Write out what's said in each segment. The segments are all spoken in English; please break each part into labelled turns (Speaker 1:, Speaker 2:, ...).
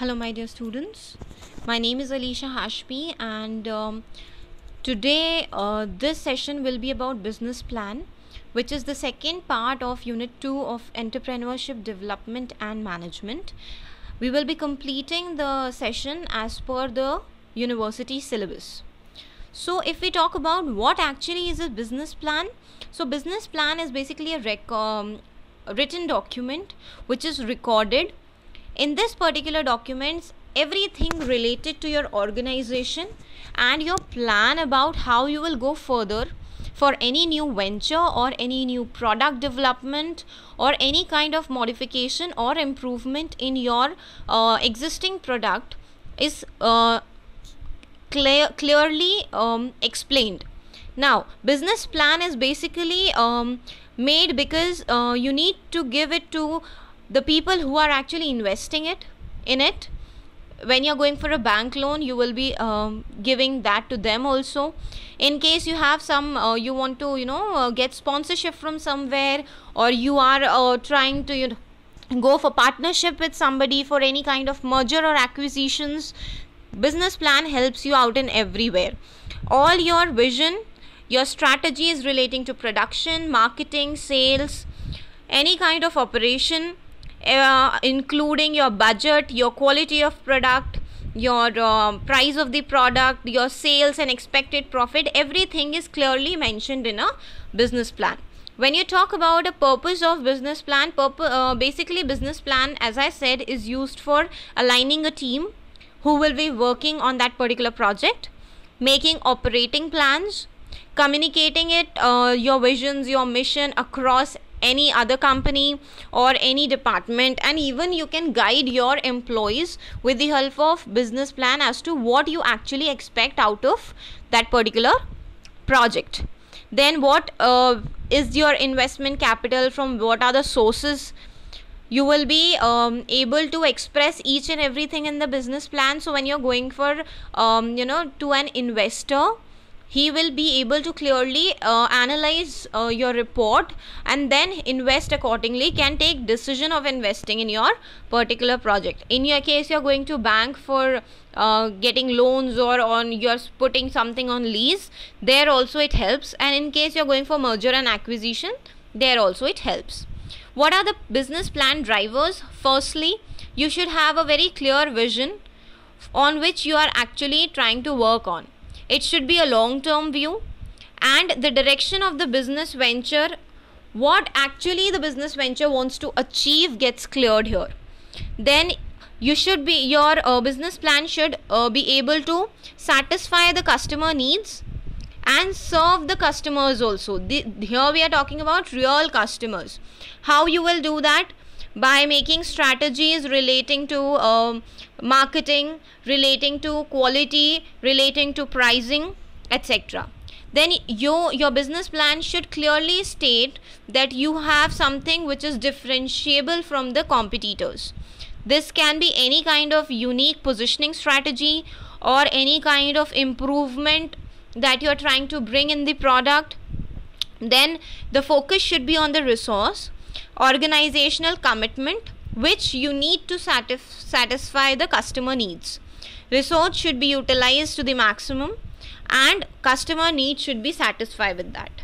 Speaker 1: hello my dear students my name is Alicia Hashmi and um, today uh, this session will be about business plan which is the second part of unit 2 of entrepreneurship development and management we will be completing the session as per the university syllabus so if we talk about what actually is a business plan so business plan is basically a, um, a written document which is recorded in this particular documents everything related to your organization and your plan about how you will go further for any new venture or any new product development or any kind of modification or improvement in your uh, existing product is uh, clear, clearly um, explained now business plan is basically um, made because uh, you need to give it to the people who are actually investing it in it when you're going for a bank loan you will be um, giving that to them also in case you have some uh, you want to you know uh, get sponsorship from somewhere or you are uh, trying to you know, go for partnership with somebody for any kind of merger or acquisitions business plan helps you out in everywhere all your vision your strategy is relating to production marketing sales any kind of operation uh, including your budget, your quality of product, your uh, price of the product, your sales and expected profit, everything is clearly mentioned in a business plan. When you talk about a purpose of business plan, purpose, uh, basically business plan, as I said, is used for aligning a team who will be working on that particular project, making operating plans, communicating it, uh, your visions, your mission across any other company or any department and even you can guide your employees with the help of business plan as to what you actually expect out of that particular project then what uh, is your investment capital from what are the sources you will be um, able to express each and everything in the business plan so when you're going for um, you know to an investor he will be able to clearly uh, analyze uh, your report and then invest accordingly can take decision of investing in your particular project in your case you're going to bank for uh, getting loans or on you're putting something on lease there also it helps and in case you're going for merger and acquisition there also it helps what are the business plan drivers firstly you should have a very clear vision on which you are actually trying to work on it should be a long term view and the direction of the business venture, what actually the business venture wants to achieve gets cleared here. Then you should be your uh, business plan should uh, be able to satisfy the customer needs and serve the customers also. The, here we are talking about real customers. How you will do that? by making strategies relating to um, marketing, relating to quality, relating to pricing, etc. Then your, your business plan should clearly state that you have something which is differentiable from the competitors. This can be any kind of unique positioning strategy or any kind of improvement that you are trying to bring in the product. Then the focus should be on the resource organizational commitment which you need to satisf satisfy the customer needs. Resource should be utilized to the maximum and customer needs should be satisfied with that.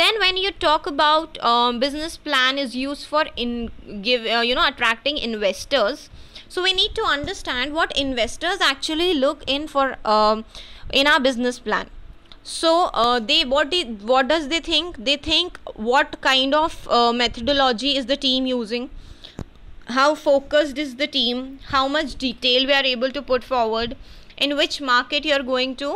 Speaker 1: Then when you talk about um, business plan is used for in give uh, you know attracting investors. So we need to understand what investors actually look in for um, in our business plan so uh, they what Did what does they think they think what kind of uh, methodology is the team using how focused is the team how much detail we are able to put forward in which market you are going to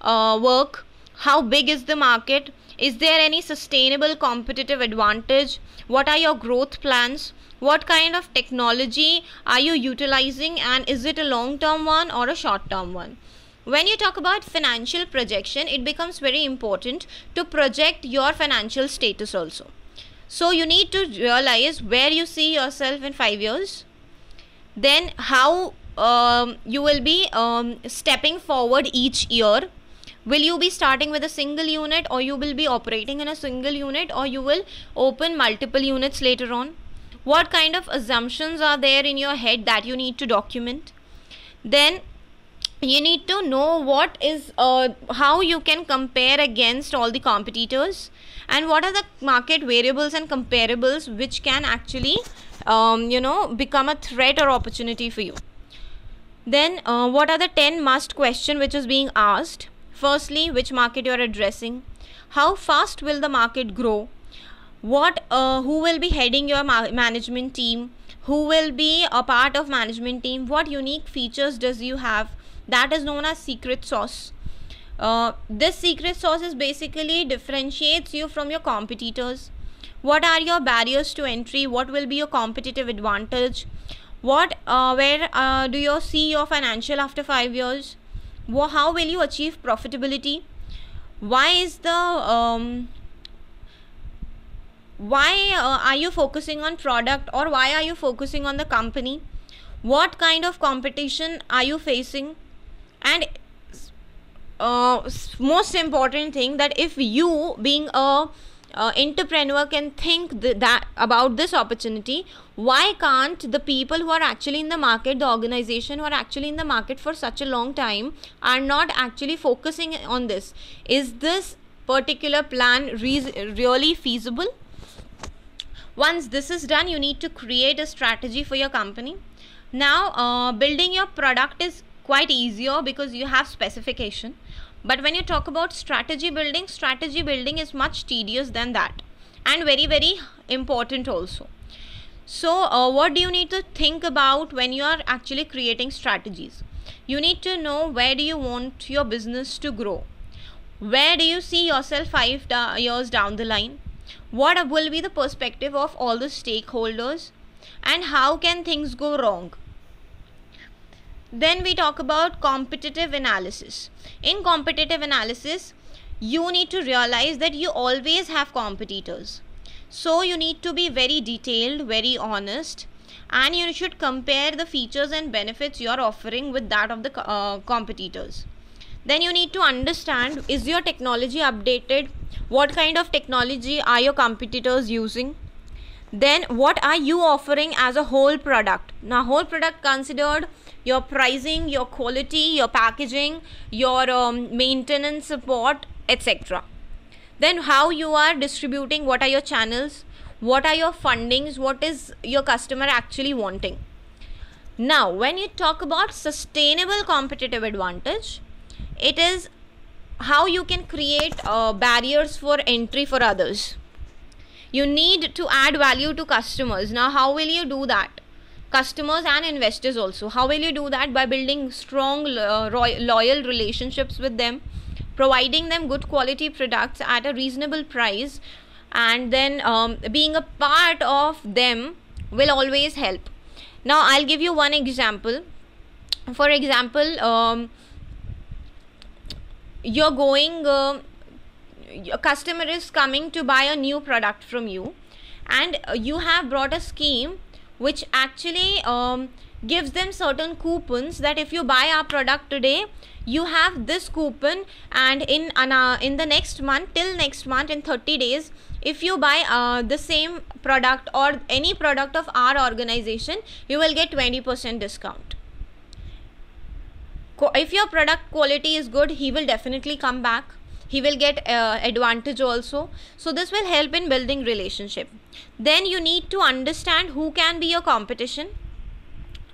Speaker 1: uh, work how big is the market is there any sustainable competitive advantage what are your growth plans what kind of technology are you utilizing and is it a long term one or a short term one when you talk about financial projection, it becomes very important to project your financial status also. So you need to realize where you see yourself in five years, then how um, you will be um, stepping forward each year will you be starting with a single unit or you will be operating in a single unit or you will open multiple units later on what kind of assumptions are there in your head that you need to document then you need to know what is uh, how you can compare against all the competitors and what are the market variables and comparables which can actually um, you know become a threat or opportunity for you then uh, what are the 10 must question which is being asked firstly which market you are addressing how fast will the market grow what uh, who will be heading your ma management team who will be a part of management team what unique features does you have that is known as secret sauce uh, this secret sauce is basically differentiates you from your competitors what are your barriers to entry what will be your competitive advantage what uh, where uh, do you see your financial after 5 years how will you achieve profitability why is the um, why uh, are you focusing on product or why are you focusing on the company what kind of competition are you facing and uh, most important thing that if you being a uh, entrepreneur can think th- that about this opportunity why can't the people who are actually in the market the organization who are actually in the market for such a long time are not actually focusing on this is this particular plan re- really feasible once this is done you need to create a strategy for your company now uh, building your product is quite easier because you have specification but when you talk about strategy building strategy building is much tedious than that and very very important also so uh, what do you need to think about when you are actually creating strategies you need to know where do you want your business to grow where do you see yourself 5 da- years down the line what will be the perspective of all the stakeholders and how can things go wrong then we talk about competitive analysis. In competitive analysis, you need to realize that you always have competitors. So you need to be very detailed, very honest, and you should compare the features and benefits you are offering with that of the uh, competitors. Then you need to understand is your technology updated? What kind of technology are your competitors using? then what are you offering as a whole product now whole product considered your pricing your quality your packaging your um, maintenance support etc then how you are distributing what are your channels what are your fundings what is your customer actually wanting now when you talk about sustainable competitive advantage it is how you can create uh, barriers for entry for others you need to add value to customers now how will you do that customers and investors also how will you do that by building strong uh, loyal relationships with them providing them good quality products at a reasonable price and then um, being a part of them will always help now i'll give you one example for example um, you're going uh, your customer is coming to buy a new product from you and you have brought a scheme which actually um, gives them certain coupons that if you buy our product today you have this coupon and in uh, in the next month till next month in 30 days if you buy uh, the same product or any product of our organization you will get 20% discount if your product quality is good he will definitely come back he will get uh, advantage also so this will help in building relationship then you need to understand who can be your competition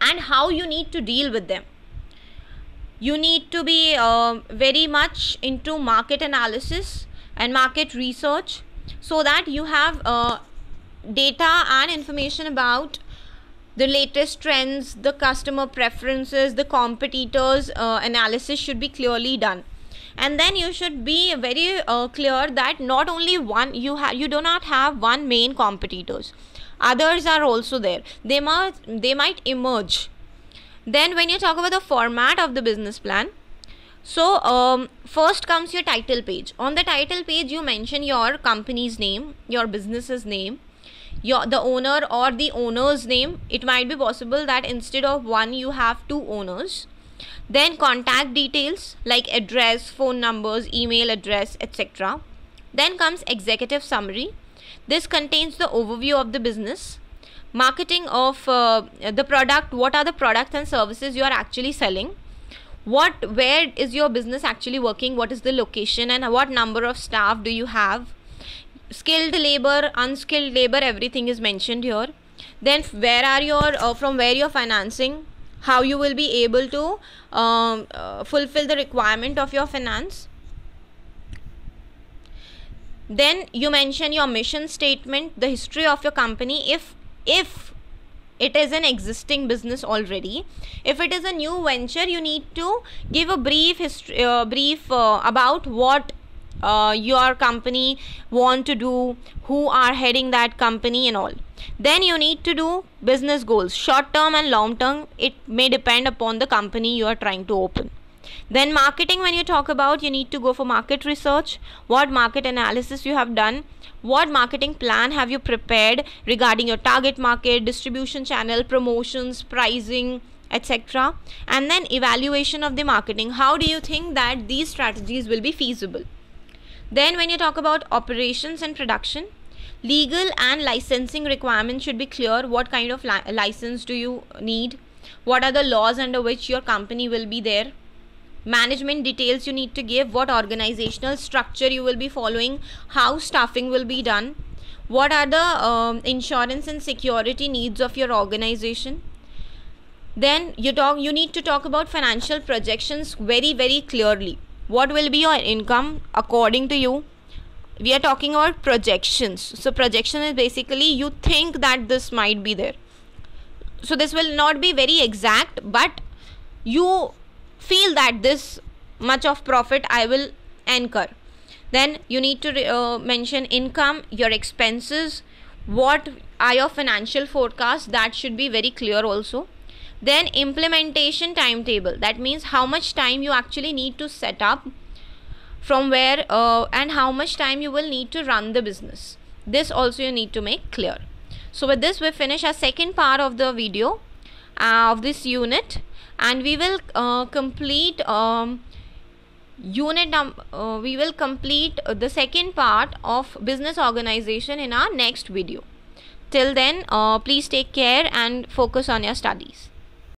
Speaker 1: and how you need to deal with them you need to be uh, very much into market analysis and market research so that you have uh, data and information about the latest trends, the customer preferences, the competitors uh, analysis should be clearly done and then you should be very uh, clear that not only one you have you do not have one main competitors others are also there they must they might emerge then when you talk about the format of the business plan so um, first comes your title page on the title page you mention your company's name your business's name your the owner or the owner's name it might be possible that instead of one you have two owners then contact details like address, phone numbers, email address, etc. Then comes executive summary. This contains the overview of the business, marketing of uh, the product, what are the products and services you are actually selling, what where is your business actually working, what is the location and what number of staff do you have? Skilled labor, unskilled labor, everything is mentioned here. Then where are your uh, from where you're financing, how you will be able to um, uh, fulfill the requirement of your finance then you mention your mission statement the history of your company if if it is an existing business already if it is a new venture you need to give a brief history uh, brief uh, about what uh, your company want to do who are heading that company and all then you need to do business goals short term and long term it may depend upon the company you are trying to open then marketing when you talk about you need to go for market research what market analysis you have done what marketing plan have you prepared regarding your target market distribution channel promotions pricing etc and then evaluation of the marketing how do you think that these strategies will be feasible then when you talk about operations and production, legal and licensing requirements should be clear. What kind of li license do you need? What are the laws under which your company will be there? Management details you need to give, what organizational structure you will be following, how staffing will be done, what are the um, insurance and security needs of your organization then you talk you need to talk about financial projections very very clearly what will be your income according to you we are talking about projections so projection is basically you think that this might be there so this will not be very exact but you feel that this much of profit i will incur then you need to uh, mention income your expenses what are your financial forecasts that should be very clear also then implementation timetable. That means how much time you actually need to set up from where uh, and how much time you will need to run the business. This also you need to make clear. So with this we finish our second part of the video uh, of this unit and we will uh, complete um, unit num uh, we will complete uh, the second part of business organization in our next video till then uh, please take care and focus on your studies